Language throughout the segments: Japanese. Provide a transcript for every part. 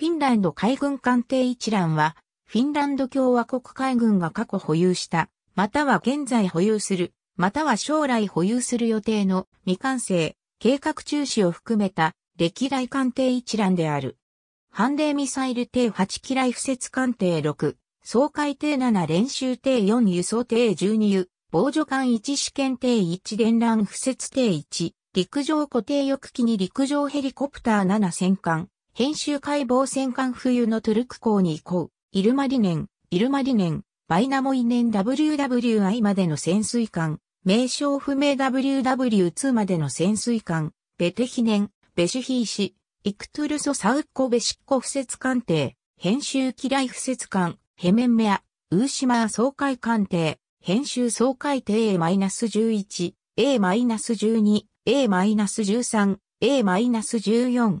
フィンランド海軍艦艇一覧は、フィンランド共和国海軍が過去保有した、または現在保有する、または将来保有する予定の未完成、計画中止を含めた歴代艦艇一覧である。反例ミサイル艇8機雷布設艦艇6、総海艇7練習艇4輸送艇12輸、防除艦1試験艇1連覧布設艇1、陸上固定翼機に陸上ヘリコプター7戦艦、編集解剖戦艦冬のトゥルク港に行こう。イルマリネン、イルマリネン、バイナモイネン WWI までの潜水艦、名称不明 WW2 までの潜水艦、ベテヒネン、ベシュヒーシ、イクトゥルソサウッコベシッコ不設艦艇、編集機雷不設艦、ヘメンメア、ウーシマア総会艦艇、編集総会艇 A-11、A-12、A-13、A-14、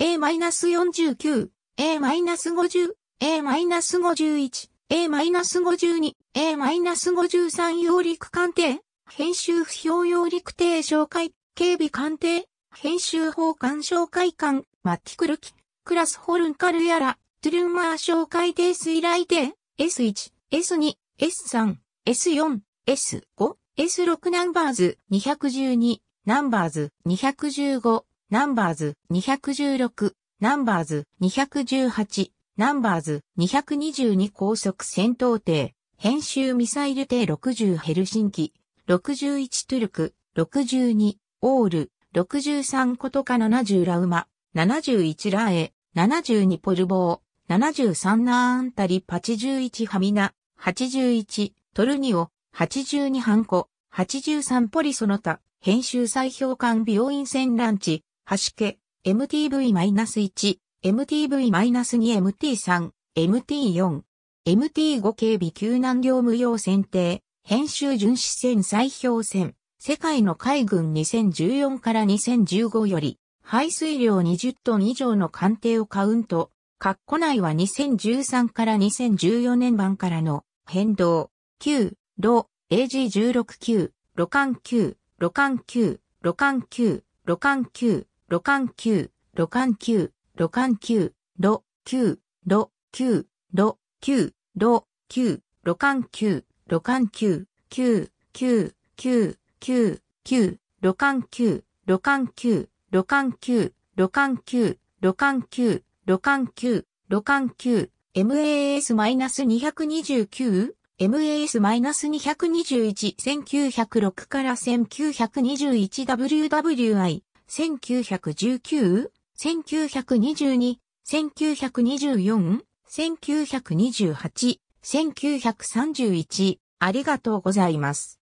A-49、A-50、A-51、A-52、A-53 揚陸艦艇、編集不評揚陸艇紹介、警備艦艇、編集法艦紹介艦、マッティクルキ、クラスホルンカルヤラ、トゥルンマー紹介艇水雷艇、S1、S2、S3、S4、S5、S6 ナンバーズ212、ナンバーズ215、ナンバーズ216、ナンバーズ218、ナンバーズ222高速戦闘艇、編集ミサイル艇60ヘルシンキ、61トゥルク、62、オール、63コトカ70ラウマ、71ラエ、72ポルボー、73ナーンタリ、81ハミナ、81、トルニオ、82ハンコ、83ポリその他、編集再評判、病院船ランチ、はしけ、MTV-1、MTV-2MT3、MT4、MT5 警備救難業務用選定、編集巡視船再氷船、世界の海軍2014から2015より、排水量20トン以上の艦艇をカウント、括弧内は2013から2014年版からの変動、9、ロ、AG16 級、ロカン級、ロカン級、ロカン級、ロカン級、ロロロカカカンンン Q、球、Q、間 Q、露 Q、球、露、球、Q、ロカン Q、球、露間 Q、Q、間球、球、Q、ロカン Q、ロカン Q、ロカン Q、ロカン Q、ロカン Q、ロカン Q、MAS-229、MAS-221、1906から 1921WWI、1919、1922、1924、1928、1931、ありがとうございます。